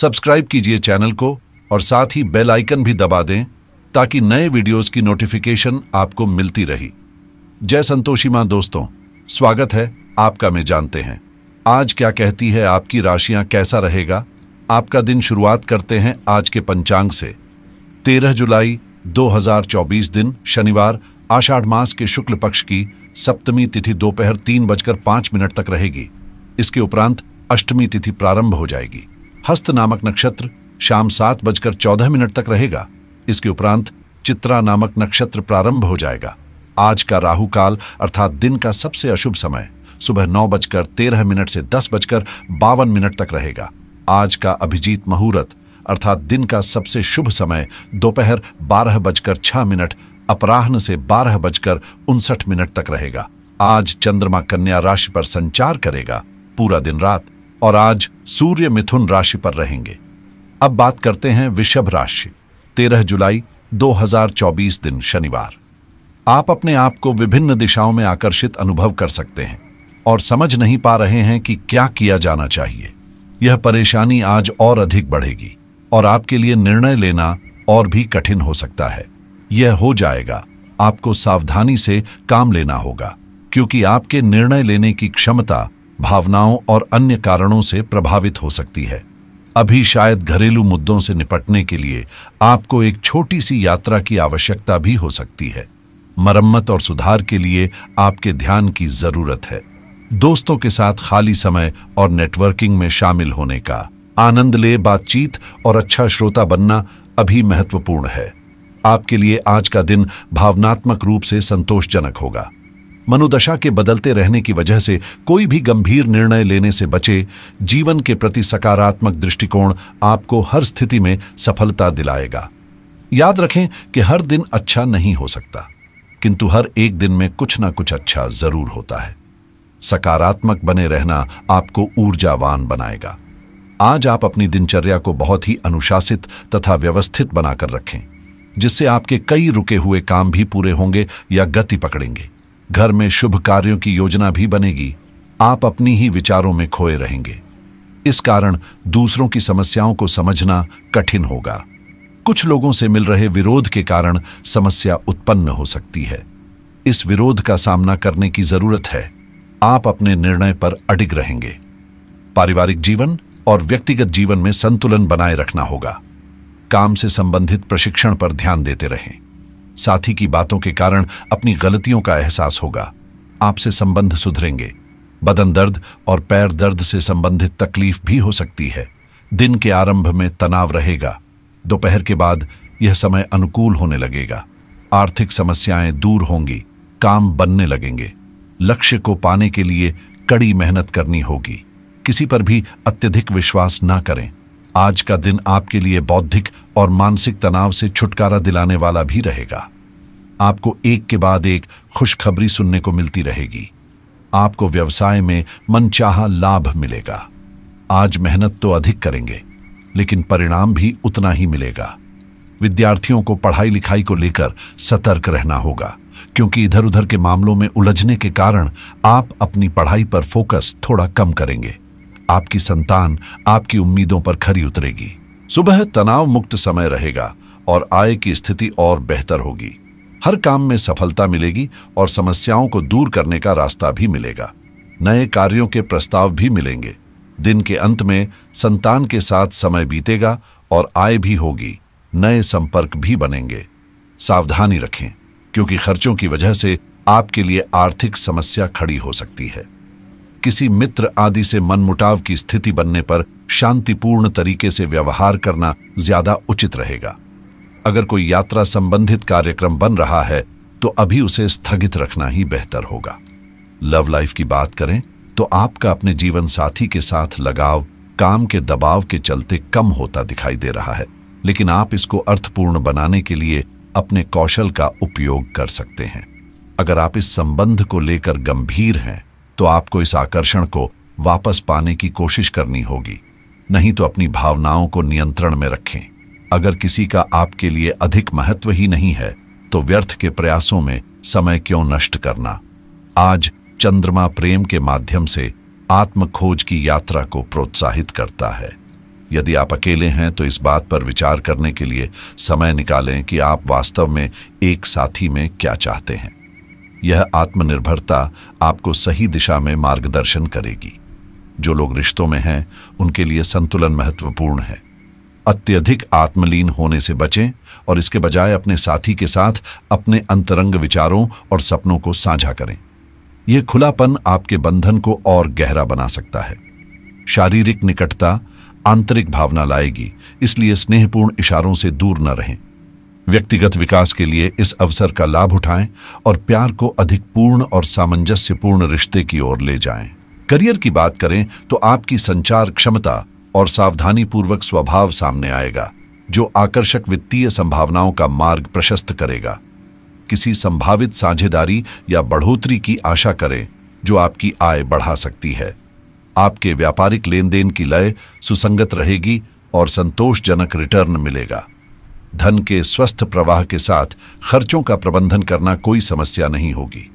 Subscribe कीजिए channel को और साथ ही बेल आइकन भी दबा दें ताकि नए वीडियोस की नोटिफिकेशन आपको मिलती रही जय संतोषी मां दोस्तों स्वागत है आपका मैं जानते हैं आज क्या कहती है आपकी राशियां कैसा रहेगा आपका दिन शुरुआत करते हैं आज के पंचांग से 13 जुलाई 2024 दिन शनिवार आषाढ़ मास के शुक्ल पक्ष की सप्तमी तिथि दोपहर तीन बजकर पांच मिनट तक रहेगी इसके उपरांत अष्टमी तिथि प्रारंभ हो जाएगी हस्त नामक नक्षत्र शाम सात बजकर चौदह मिनट तक रहेगा इसके उपरांत चित्रा नामक नक्षत्र प्रारंभ हो जाएगा आज का राहु काल अर्थात दिन का सबसे अशुभ समय सुबह नौ बजकर तेरह मिनट से दस बजकर बावन मिनट तक रहेगा आज का अभिजीत मुहूर्त अर्थात दिन का सबसे शुभ समय दोपहर बारह बजकर छह मिनट अपराह्न से बारह बजकर उनसठ मिनट तक रहेगा आज चंद्रमा कन्या राशि पर संचार करेगा पूरा दिन रात और आज सूर्य मिथुन राशि पर रहेंगे अब बात करते हैं विषभ राशि 13 जुलाई 2024 दिन शनिवार आप अपने आप को विभिन्न दिशाओं में आकर्षित अनुभव कर सकते हैं और समझ नहीं पा रहे हैं कि क्या किया जाना चाहिए यह परेशानी आज और अधिक बढ़ेगी और आपके लिए निर्णय लेना और भी कठिन हो सकता है यह हो जाएगा आपको सावधानी से काम लेना होगा क्योंकि आपके निर्णय लेने की क्षमता भावनाओं और अन्य कारणों से प्रभावित हो सकती है अभी शायद घरेलू मुद्दों से निपटने के लिए आपको एक छोटी सी यात्रा की आवश्यकता भी हो सकती है मरम्मत और सुधार के लिए आपके ध्यान की जरूरत है दोस्तों के साथ खाली समय और नेटवर्किंग में शामिल होने का आनंद ले बातचीत और अच्छा श्रोता बनना अभी महत्वपूर्ण है आपके लिए आज का दिन भावनात्मक रूप से संतोषजनक होगा मनोदशा के बदलते रहने की वजह से कोई भी गंभीर निर्णय लेने से बचे जीवन के प्रति सकारात्मक दृष्टिकोण आपको हर स्थिति में सफलता दिलाएगा याद रखें कि हर दिन अच्छा नहीं हो सकता किंतु हर एक दिन में कुछ ना कुछ अच्छा जरूर होता है सकारात्मक बने रहना आपको ऊर्जावान बनाएगा आज आप अपनी दिनचर्या को बहुत ही अनुशासित तथा व्यवस्थित बनाकर रखें जिससे आपके कई रुके हुए काम भी पूरे होंगे या गति पकड़ेंगे घर में शुभ कार्यों की योजना भी बनेगी आप अपनी ही विचारों में खोए रहेंगे इस कारण दूसरों की समस्याओं को समझना कठिन होगा कुछ लोगों से मिल रहे विरोध के कारण समस्या उत्पन्न हो सकती है इस विरोध का सामना करने की जरूरत है आप अपने निर्णय पर अडिग रहेंगे पारिवारिक जीवन और व्यक्तिगत जीवन में संतुलन बनाए रखना होगा काम से संबंधित प्रशिक्षण पर ध्यान देते रहें साथी की बातों के कारण अपनी गलतियों का एहसास होगा आपसे संबंध सुधरेंगे बदन दर्द और पैर दर्द से संबंधित तकलीफ भी हो सकती है दिन के आरंभ में तनाव रहेगा दोपहर के बाद यह समय अनुकूल होने लगेगा आर्थिक समस्याएं दूर होंगी काम बनने लगेंगे लक्ष्य को पाने के लिए कड़ी मेहनत करनी होगी किसी पर भी अत्यधिक विश्वास ना करें आज का दिन आपके लिए बौद्धिक और मानसिक तनाव से छुटकारा दिलाने वाला भी रहेगा आपको एक के बाद एक खुशखबरी सुनने को मिलती रहेगी आपको व्यवसाय में मनचाहा लाभ मिलेगा आज मेहनत तो अधिक करेंगे लेकिन परिणाम भी उतना ही मिलेगा विद्यार्थियों को पढ़ाई लिखाई को लेकर सतर्क रहना होगा क्योंकि इधर उधर के मामलों में उलझने के कारण आप अपनी पढ़ाई पर फोकस थोड़ा कम करेंगे आपकी संतान आपकी उम्मीदों पर खरी उतरेगी सुबह तनाव मुक्त समय रहेगा और आय की स्थिति और बेहतर होगी हर काम में सफलता मिलेगी और समस्याओं को दूर करने का रास्ता भी मिलेगा नए कार्यों के प्रस्ताव भी मिलेंगे दिन के अंत में संतान के साथ समय बीतेगा और आय भी होगी नए संपर्क भी बनेंगे सावधानी रखें क्योंकि खर्चों की वजह से आपके लिए आर्थिक समस्या खड़ी हो सकती है किसी मित्र आदि से मनमुटाव की स्थिति बनने पर शांतिपूर्ण तरीके से व्यवहार करना ज्यादा उचित रहेगा अगर कोई यात्रा संबंधित कार्यक्रम बन रहा है तो अभी उसे स्थगित रखना ही बेहतर होगा लव लाइफ की बात करें तो आपका अपने जीवन साथी के साथ लगाव काम के दबाव के चलते कम होता दिखाई दे रहा है लेकिन आप इसको अर्थपूर्ण बनाने के लिए अपने कौशल का उपयोग कर सकते हैं अगर आप इस संबंध को लेकर गंभीर हैं तो आपको इस आकर्षण को वापस पाने की कोशिश करनी होगी नहीं तो अपनी भावनाओं को नियंत्रण में रखें अगर किसी का आपके लिए अधिक महत्व ही नहीं है तो व्यर्थ के प्रयासों में समय क्यों नष्ट करना आज चंद्रमा प्रेम के माध्यम से आत्मखोज की यात्रा को प्रोत्साहित करता है यदि आप अकेले हैं तो इस बात पर विचार करने के लिए समय निकालें कि आप वास्तव में एक साथी में क्या चाहते हैं यह आत्मनिर्भरता आपको सही दिशा में मार्गदर्शन करेगी जो लोग रिश्तों में हैं उनके लिए संतुलन महत्वपूर्ण है अत्यधिक आत्मलीन होने से बचें और इसके बजाय अपने साथी के साथ अपने अंतरंग विचारों और सपनों को साझा करें यह खुलापन आपके बंधन को और गहरा बना सकता है शारीरिक निकटता आंतरिक भावना लाएगी इसलिए स्नेहपूर्ण इशारों से दूर न रहें व्यक्तिगत विकास के लिए इस अवसर का लाभ उठाएं और प्यार को अधिक पूर्ण और सामंजस्यपूर्ण रिश्ते की ओर ले जाएं। करियर की बात करें तो आपकी संचार क्षमता और सावधानीपूर्वक स्वभाव सामने आएगा जो आकर्षक वित्तीय संभावनाओं का मार्ग प्रशस्त करेगा किसी संभावित साझेदारी या बढ़ोतरी की आशा करें जो आपकी आय बढ़ा सकती है आपके व्यापारिक लेन देन की लय सुसंगत रहेगी और संतोषजनक रिटर्न मिलेगा धन के स्वस्थ प्रवाह के साथ खर्चों का प्रबंधन करना कोई समस्या नहीं होगी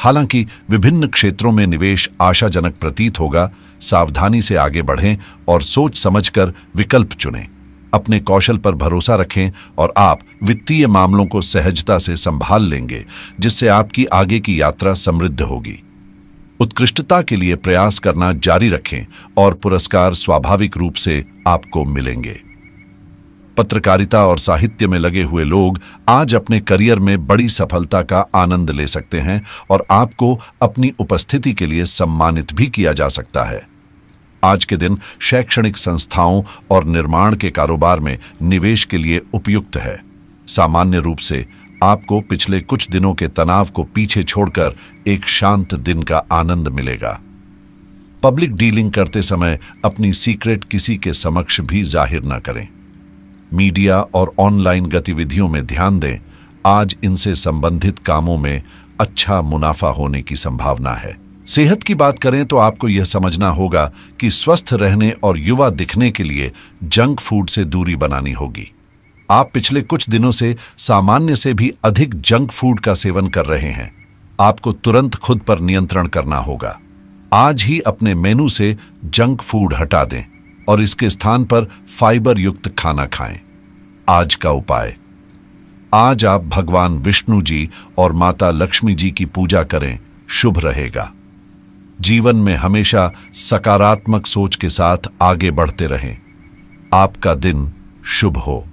हालांकि विभिन्न क्षेत्रों में निवेश आशाजनक प्रतीत होगा सावधानी से आगे बढ़ें और सोच समझकर विकल्प चुनें अपने कौशल पर भरोसा रखें और आप वित्तीय मामलों को सहजता से संभाल लेंगे जिससे आपकी आगे की यात्रा समृद्ध होगी उत्कृष्टता के लिए प्रयास करना जारी रखें और पुरस्कार स्वाभाविक रूप से आपको मिलेंगे पत्रकारिता और साहित्य में लगे हुए लोग आज अपने करियर में बड़ी सफलता का आनंद ले सकते हैं और आपको अपनी उपस्थिति के लिए सम्मानित भी किया जा सकता है आज के दिन शैक्षणिक संस्थाओं और निर्माण के कारोबार में निवेश के लिए उपयुक्त है सामान्य रूप से आपको पिछले कुछ दिनों के तनाव को पीछे छोड़कर एक शांत दिन का आनंद मिलेगा पब्लिक डीलिंग करते समय अपनी सीक्रेट किसी के समक्ष भी जाहिर न करें मीडिया और ऑनलाइन गतिविधियों में ध्यान दें आज इनसे संबंधित कामों में अच्छा मुनाफा होने की संभावना है सेहत की बात करें तो आपको यह समझना होगा कि स्वस्थ रहने और युवा दिखने के लिए जंक फूड से दूरी बनानी होगी आप पिछले कुछ दिनों से सामान्य से भी अधिक जंक फूड का सेवन कर रहे हैं आपको तुरंत खुद पर नियंत्रण करना होगा आज ही अपने मेनू से जंक फूड हटा दें और इसके स्थान पर फाइबर युक्त खाना खाएं आज का उपाय आज आप भगवान विष्णु जी और माता लक्ष्मी जी की पूजा करें शुभ रहेगा जीवन में हमेशा सकारात्मक सोच के साथ आगे बढ़ते रहें आपका दिन शुभ हो